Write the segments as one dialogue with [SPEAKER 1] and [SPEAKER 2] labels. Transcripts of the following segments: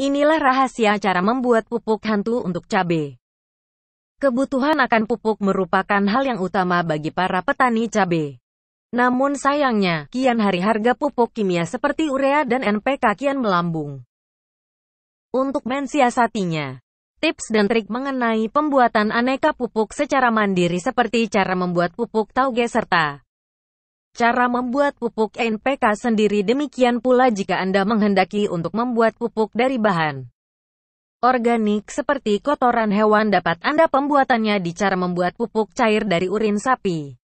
[SPEAKER 1] Inilah rahasia cara membuat pupuk hantu untuk cabai. Kebutuhan akan pupuk merupakan hal yang utama bagi para petani cabai. Namun sayangnya, kian hari harga pupuk kimia seperti urea dan NPK kian melambung. Untuk mensiasatinya, tips dan trik mengenai pembuatan aneka pupuk secara mandiri seperti cara membuat pupuk tauge serta Cara membuat pupuk NPK sendiri demikian pula jika Anda menghendaki untuk membuat pupuk dari bahan organik seperti kotoran hewan dapat Anda pembuatannya di cara membuat pupuk cair dari urin sapi.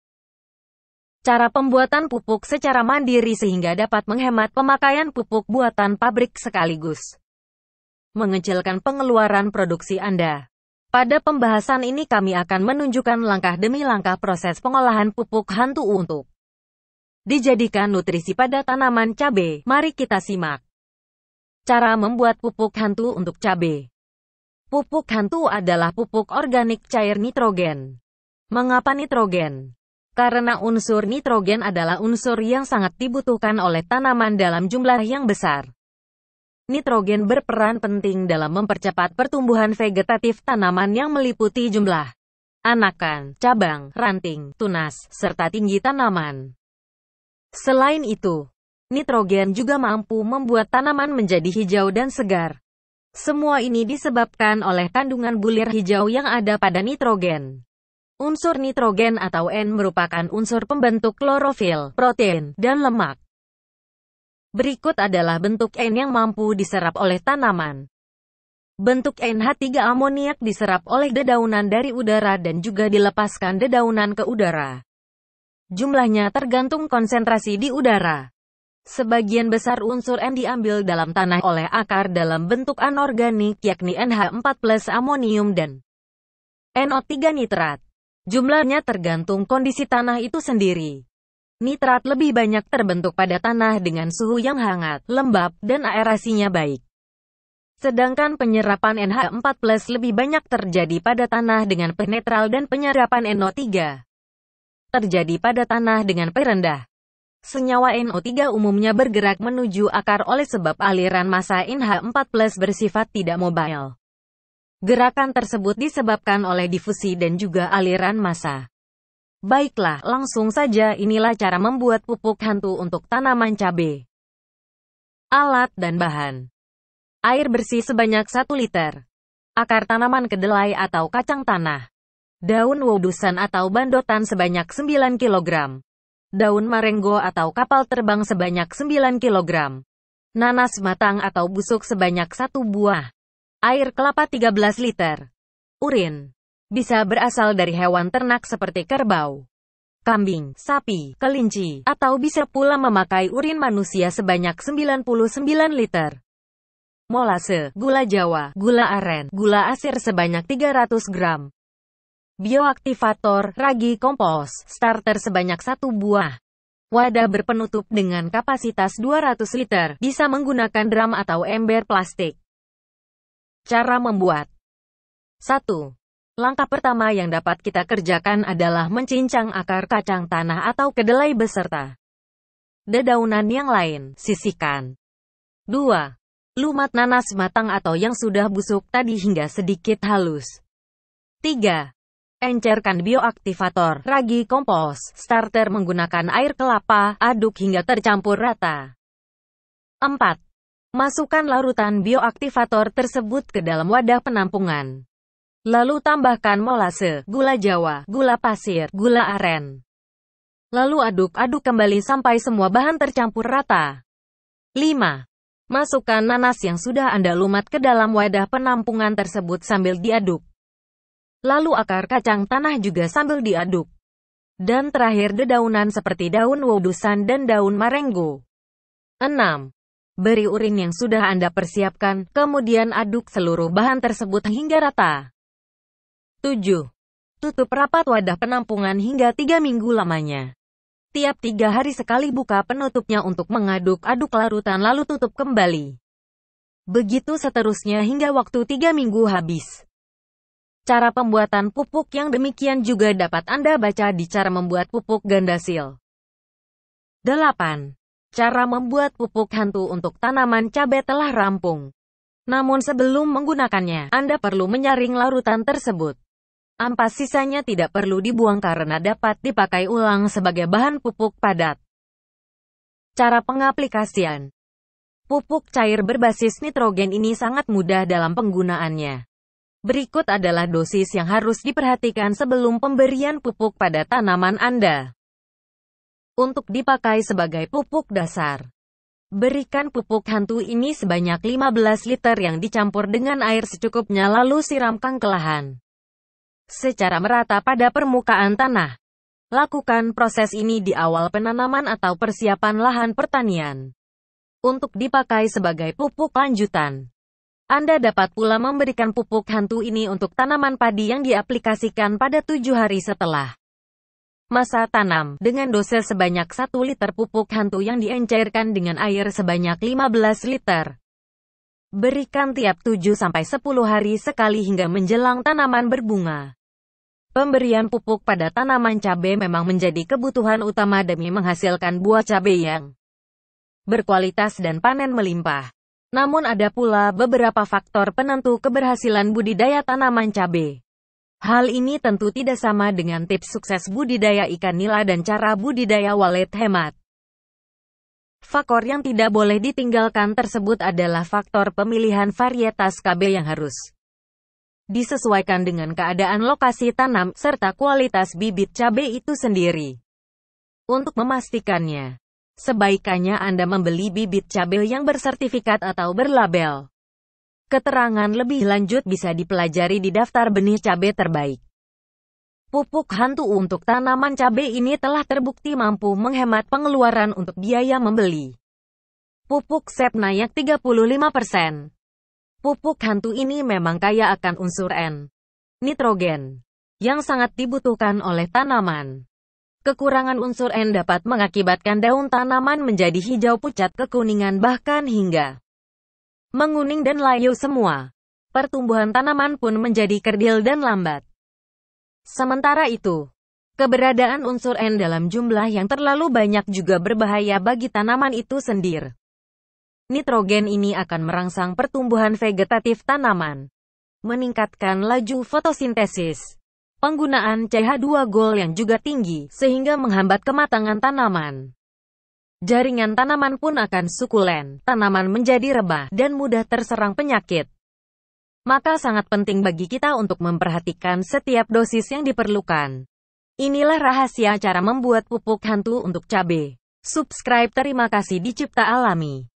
[SPEAKER 1] Cara pembuatan pupuk secara mandiri sehingga dapat menghemat pemakaian pupuk buatan pabrik sekaligus mengecilkan pengeluaran produksi Anda. Pada pembahasan ini kami akan menunjukkan langkah demi langkah proses pengolahan pupuk hantu untuk dijadikan nutrisi pada tanaman cabai. Mari kita simak. Cara membuat pupuk hantu untuk cabai. Pupuk hantu adalah pupuk organik cair nitrogen. Mengapa nitrogen? Karena unsur nitrogen adalah unsur yang sangat dibutuhkan oleh tanaman dalam jumlah yang besar. Nitrogen berperan penting dalam mempercepat pertumbuhan vegetatif tanaman yang meliputi jumlah anakan, cabang, ranting, tunas, serta tinggi tanaman. Selain itu, nitrogen juga mampu membuat tanaman menjadi hijau dan segar. Semua ini disebabkan oleh kandungan bulir hijau yang ada pada nitrogen. Unsur nitrogen atau N merupakan unsur pembentuk klorofil, protein, dan lemak. Berikut adalah bentuk N yang mampu diserap oleh tanaman. Bentuk NH3 amoniak diserap oleh dedaunan dari udara dan juga dilepaskan dedaunan ke udara. Jumlahnya tergantung konsentrasi di udara. Sebagian besar unsur N diambil dalam tanah oleh akar dalam bentuk anorganik yakni NH4 amonium dan NO3 nitrat. Jumlahnya tergantung kondisi tanah itu sendiri. Nitrat lebih banyak terbentuk pada tanah dengan suhu yang hangat, lembab, dan aerasinya baik. Sedangkan penyerapan NH4 lebih banyak terjadi pada tanah dengan penetral dan penyerapan NO3 terjadi pada tanah dengan perendah. Senyawa NO3 umumnya bergerak menuju akar oleh sebab aliran massa NH4+, bersifat tidak mobile. Gerakan tersebut disebabkan oleh difusi dan juga aliran massa. Baiklah, langsung saja inilah cara membuat pupuk hantu untuk tanaman cabai. Alat dan bahan Air bersih sebanyak 1 liter Akar tanaman kedelai atau kacang tanah Daun wudusan atau bandotan sebanyak 9 kg. Daun marenggo atau kapal terbang sebanyak 9 kg. Nanas matang atau busuk sebanyak 1 buah. Air kelapa 13 liter. Urin. Bisa berasal dari hewan ternak seperti kerbau, kambing, sapi, kelinci, atau bisa pula memakai urin manusia sebanyak 99 liter. Molase, gula jawa, gula aren, gula asir sebanyak 300 gram bioaktivator, ragi kompos, starter sebanyak satu buah. Wadah berpenutup dengan kapasitas 200 liter, bisa menggunakan drum atau ember plastik. Cara membuat 1. Langkah pertama yang dapat kita kerjakan adalah mencincang akar kacang tanah atau kedelai beserta dedaunan yang lain, sisihkan. 2. Lumat nanas matang atau yang sudah busuk tadi hingga sedikit halus. 3. Encerkan bioaktivator, ragi kompos, starter menggunakan air kelapa, aduk hingga tercampur rata. 4. Masukkan larutan bioaktivator tersebut ke dalam wadah penampungan. Lalu tambahkan molase, gula jawa, gula pasir, gula aren. Lalu aduk-aduk kembali sampai semua bahan tercampur rata. 5. Masukkan nanas yang sudah Anda lumat ke dalam wadah penampungan tersebut sambil diaduk. Lalu akar kacang tanah juga sambil diaduk. Dan terakhir dedaunan seperti daun wodusan dan daun marenggo. 6. Beri urin yang sudah Anda persiapkan, kemudian aduk seluruh bahan tersebut hingga rata. 7. Tutup rapat wadah penampungan hingga 3 minggu lamanya. Tiap tiga hari sekali buka penutupnya untuk mengaduk-aduk larutan lalu tutup kembali. Begitu seterusnya hingga waktu 3 minggu habis. Cara pembuatan pupuk yang demikian juga dapat Anda baca di cara membuat pupuk gandasil. 8. Cara membuat pupuk hantu untuk tanaman cabai telah rampung. Namun sebelum menggunakannya, Anda perlu menyaring larutan tersebut. Ampas sisanya tidak perlu dibuang karena dapat dipakai ulang sebagai bahan pupuk padat. Cara pengaplikasian Pupuk cair berbasis nitrogen ini sangat mudah dalam penggunaannya. Berikut adalah dosis yang harus diperhatikan sebelum pemberian pupuk pada tanaman Anda. Untuk dipakai sebagai pupuk dasar. Berikan pupuk hantu ini sebanyak 15 liter yang dicampur dengan air secukupnya lalu siramkan ke lahan. Secara merata pada permukaan tanah. Lakukan proses ini di awal penanaman atau persiapan lahan pertanian. Untuk dipakai sebagai pupuk lanjutan. Anda dapat pula memberikan pupuk hantu ini untuk tanaman padi yang diaplikasikan pada tujuh hari setelah masa tanam, dengan dosis sebanyak 1 liter pupuk hantu yang diencairkan dengan air sebanyak 15 liter. Berikan tiap 7-10 hari sekali hingga menjelang tanaman berbunga. Pemberian pupuk pada tanaman cabai memang menjadi kebutuhan utama demi menghasilkan buah cabai yang berkualitas dan panen melimpah. Namun ada pula beberapa faktor penentu keberhasilan budidaya tanaman cabai. Hal ini tentu tidak sama dengan tips sukses budidaya ikan nila dan cara budidaya walet hemat. Faktor yang tidak boleh ditinggalkan tersebut adalah faktor pemilihan varietas cabai yang harus disesuaikan dengan keadaan lokasi tanam, serta kualitas bibit cabai itu sendiri. Untuk memastikannya, Sebaikannya Anda membeli bibit cabai yang bersertifikat atau berlabel. Keterangan lebih lanjut bisa dipelajari di daftar benih cabai terbaik. Pupuk hantu untuk tanaman cabai ini telah terbukti mampu menghemat pengeluaran untuk biaya membeli. Pupuk sep naik 35%. Pupuk hantu ini memang kaya akan unsur N, nitrogen, yang sangat dibutuhkan oleh tanaman. Kekurangan unsur N dapat mengakibatkan daun tanaman menjadi hijau pucat kekuningan bahkan hingga menguning dan layu semua. Pertumbuhan tanaman pun menjadi kerdil dan lambat. Sementara itu, keberadaan unsur N dalam jumlah yang terlalu banyak juga berbahaya bagi tanaman itu sendiri. Nitrogen ini akan merangsang pertumbuhan vegetatif tanaman, meningkatkan laju fotosintesis, Penggunaan CH2 gol yang juga tinggi, sehingga menghambat kematangan tanaman. Jaringan tanaman pun akan sukulen, tanaman menjadi rebah, dan mudah terserang penyakit. Maka sangat penting bagi kita untuk memperhatikan setiap dosis yang diperlukan. Inilah rahasia cara membuat pupuk hantu untuk cabai. Subscribe terima kasih dicipta Alami.